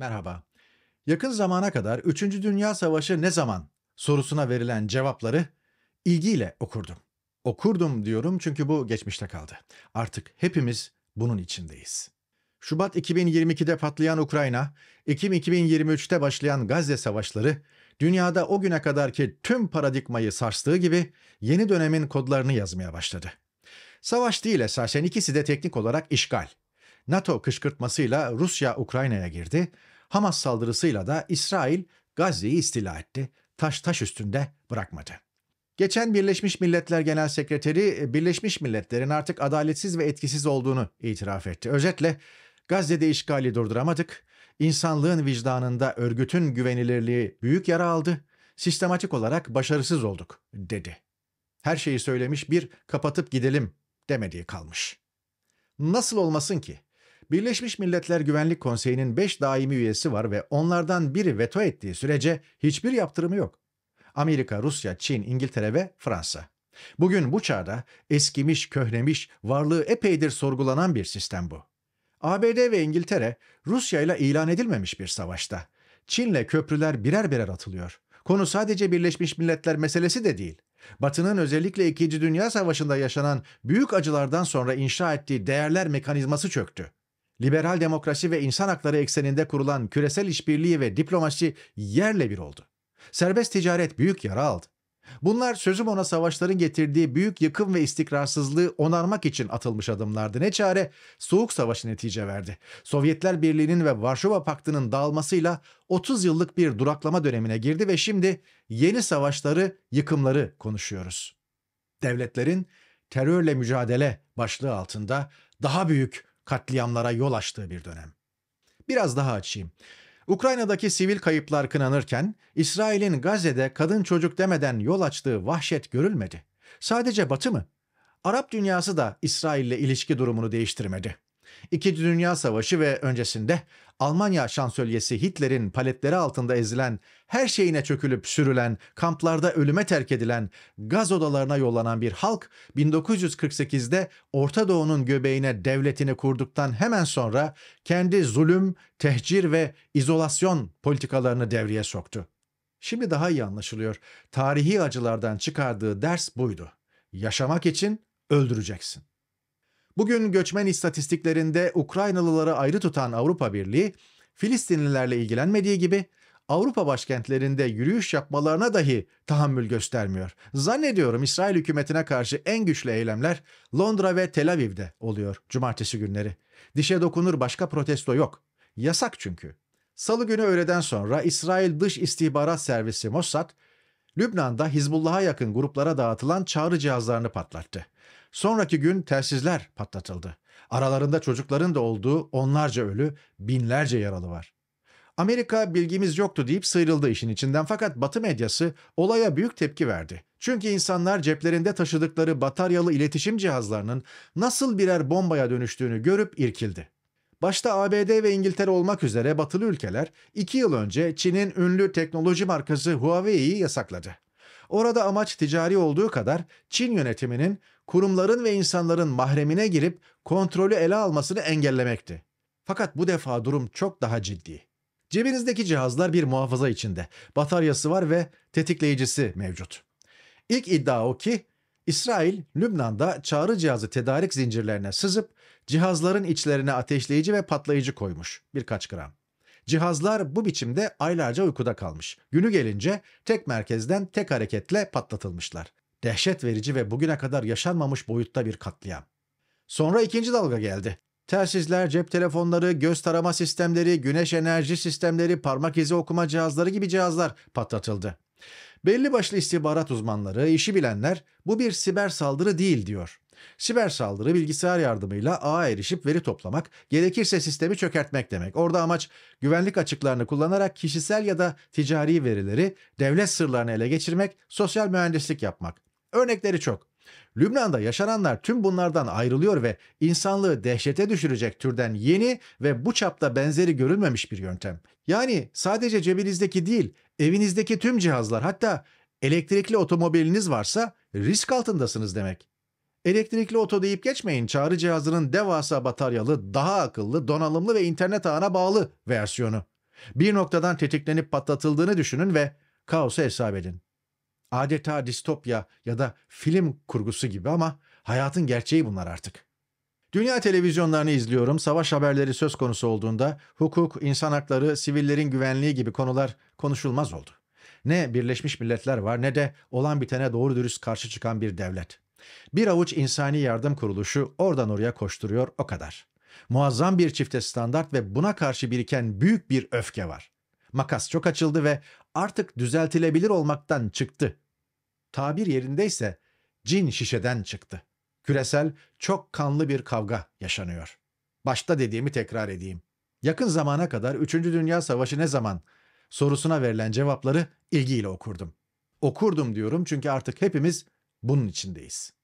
Merhaba. Yakın zamana kadar 3. Dünya Savaşı ne zaman sorusuna verilen cevapları ilgiyle okurdum. Okurdum diyorum çünkü bu geçmişte kaldı. Artık hepimiz bunun içindeyiz. Şubat 2022'de patlayan Ukrayna, Ekim 2023'te başlayan Gazze savaşları dünyada o güne kadarki tüm paradigmayı sarstığı gibi yeni dönemin kodlarını yazmaya başladı. Savaş değil esasen ikisi de teknik olarak işgal. NATO kışkırtmasıyla Rusya Ukrayna'ya girdi, Hamas saldırısıyla da İsrail Gazze'yi istila etti. Taş taş üstünde bırakmadı. Geçen Birleşmiş Milletler Genel Sekreteri e, Birleşmiş Milletler'in artık adaletsiz ve etkisiz olduğunu itiraf etti. Özetle Gazze'de işgali durduramadık. İnsanlığın vicdanında örgütün güvenilirliği büyük yara aldı. Sistematik olarak başarısız olduk dedi. Her şeyi söylemiş bir kapatıp gidelim demediği kalmış. Nasıl olmasın ki? Birleşmiş Milletler Güvenlik Konseyi'nin 5 daimi üyesi var ve onlardan biri veto ettiği sürece hiçbir yaptırımı yok. Amerika, Rusya, Çin, İngiltere ve Fransa. Bugün bu çağda eskimiş, köhnemiş, varlığı epeydir sorgulanan bir sistem bu. ABD ve İngiltere Rusya ile ilan edilmemiş bir savaşta. Çin'le köprüler birer birer atılıyor. Konu sadece Birleşmiş Milletler meselesi de değil. Batı'nın özellikle 2. Dünya Savaşı'nda yaşanan büyük acılardan sonra inşa ettiği değerler mekanizması çöktü liberal demokrasi ve insan hakları ekseninde kurulan küresel işbirliği ve diplomasi yerle bir oldu. Serbest ticaret büyük yara aldı. Bunlar sözüm ona savaşların getirdiği büyük yıkım ve istikrarsızlığı onarmak için atılmış adımlardı. Ne çare Soğuk Savaşı netice verdi. Sovyetler Birliği'nin ve Varşova Paktı'nın dağılmasıyla 30 yıllık bir duraklama dönemine girdi ve şimdi yeni savaşları, yıkımları konuşuyoruz. Devletlerin terörle mücadele başlığı altında daha büyük, katliamlara yol açtığı bir dönem. Biraz daha açayım. Ukrayna'daki sivil kayıplar kınanırken İsrail'in Gazze'de kadın çocuk demeden yol açtığı vahşet görülmedi. Sadece Batı mı? Arap dünyası da İsrail'le ilişki durumunu değiştirmedi. İkinci Dünya Savaşı ve öncesinde Almanya şansölyesi Hitler'in paletleri altında ezilen, her şeyine çökülüp sürülen, kamplarda ölüme terk edilen, gaz odalarına yollanan bir halk 1948'de Orta Doğu'nun göbeğine devletini kurduktan hemen sonra kendi zulüm, tehcir ve izolasyon politikalarını devreye soktu. Şimdi daha iyi anlaşılıyor. Tarihi acılardan çıkardığı ders buydu. Yaşamak için öldüreceksin. Bugün göçmen istatistiklerinde Ukraynalıları ayrı tutan Avrupa Birliği, Filistinlilerle ilgilenmediği gibi Avrupa başkentlerinde yürüyüş yapmalarına dahi tahammül göstermiyor. Zannediyorum İsrail hükümetine karşı en güçlü eylemler Londra ve Tel Aviv'de oluyor cumartesi günleri. Dişe dokunur başka protesto yok. Yasak çünkü. Salı günü öğleden sonra İsrail Dış İstihbarat Servisi Mossad, Lübnan'da Hizbullah'a yakın gruplara dağıtılan çağrı cihazlarını patlattı. Sonraki gün telsizler patlatıldı. Aralarında çocukların da olduğu onlarca ölü, binlerce yaralı var. Amerika bilgimiz yoktu deyip sıyrıldı işin içinden fakat Batı medyası olaya büyük tepki verdi. Çünkü insanlar ceplerinde taşıdıkları bataryalı iletişim cihazlarının nasıl birer bombaya dönüştüğünü görüp irkildi. Başta ABD ve İngiltere olmak üzere batılı ülkeler iki yıl önce Çin'in ünlü teknoloji markası Huawei'yi yasakladı. Orada amaç ticari olduğu kadar Çin yönetiminin kurumların ve insanların mahremine girip kontrolü ele almasını engellemekti. Fakat bu defa durum çok daha ciddi. Cebinizdeki cihazlar bir muhafaza içinde. Bataryası var ve tetikleyicisi mevcut. İlk iddia o ki İsrail, Lübnan'da çağrı cihazı tedarik zincirlerine sızıp cihazların içlerine ateşleyici ve patlayıcı koymuş birkaç gram. Cihazlar bu biçimde aylarca uykuda kalmış. Günü gelince tek merkezden tek hareketle patlatılmışlar. Dehşet verici ve bugüne kadar yaşanmamış boyutta bir katliam. Sonra ikinci dalga geldi. Telsizler, cep telefonları, göz tarama sistemleri, güneş enerji sistemleri, parmak izi okuma cihazları gibi cihazlar patlatıldı. Belli başlı istihbarat uzmanları, işi bilenler bu bir siber saldırı değil diyor. Siber saldırı bilgisayar yardımıyla ağa erişip veri toplamak, gerekirse sistemi çökertmek demek. Orada amaç güvenlik açıklarını kullanarak kişisel ya da ticari verileri, devlet sırlarını ele geçirmek, sosyal mühendislik yapmak. Örnekleri çok. Lübnan'da yaşananlar tüm bunlardan ayrılıyor ve insanlığı dehşete düşürecek türden yeni ve bu çapta benzeri görülmemiş bir yöntem. Yani sadece cebinizdeki değil, evinizdeki tüm cihazlar hatta elektrikli otomobiliniz varsa risk altındasınız demek. Elektrikli oto deyip geçmeyin. Çağrı cihazının devasa bataryalı, daha akıllı, donanımlı ve internet ağına bağlı versiyonu. Bir noktadan tetiklenip patlatıldığını düşünün ve kaosu hesap edin adeta distopya ya da film kurgusu gibi ama hayatın gerçeği bunlar artık. Dünya televizyonlarını izliyorum. Savaş haberleri söz konusu olduğunda hukuk, insan hakları, sivillerin güvenliği gibi konular konuşulmaz oldu. Ne Birleşmiş Milletler var ne de olan bitene doğru dürüst karşı çıkan bir devlet. Bir avuç insani yardım kuruluşu oradan oraya koşturuyor o kadar. Muazzam bir çifte standart ve buna karşı biriken büyük bir öfke var. Makas çok açıldı ve artık düzeltilebilir olmaktan çıktı tabir yerindeyse cin şişeden çıktı. Küresel, çok kanlı bir kavga yaşanıyor. Başta dediğimi tekrar edeyim. Yakın zamana kadar 3. Dünya Savaşı ne zaman sorusuna verilen cevapları ilgiyle okurdum. Okurdum diyorum çünkü artık hepimiz bunun içindeyiz.